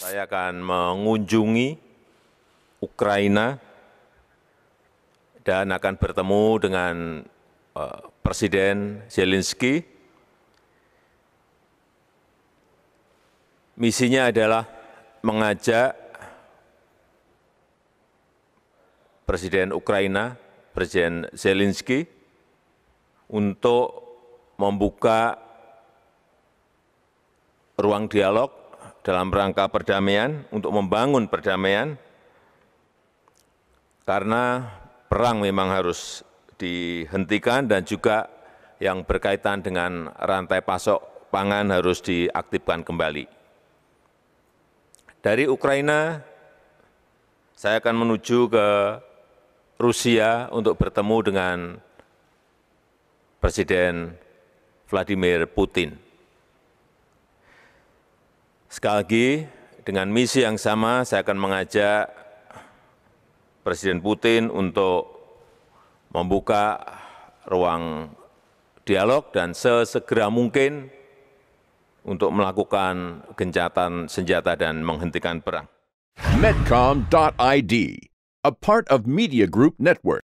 saya akan mengunjungi Ukraina dan akan bertemu dengan eh, Presiden Zelensky. Misinya adalah mengajak Presiden Ukraina, Presiden Zelensky, untuk membuka ruang dialog dalam rangka perdamaian, untuk membangun perdamaian, karena perang memang harus dihentikan dan juga yang berkaitan dengan rantai pasok pangan harus diaktifkan kembali. Dari Ukraina, saya akan menuju ke Rusia untuk bertemu dengan Presiden Vladimir Putin. Sekali lagi, dengan misi yang sama, saya akan mengajak Presiden Putin untuk membuka ruang dialog dan sesegera mungkin untuk melakukan gencatan senjata dan menghentikan perang. Medcom.id, a part of Media Group Network.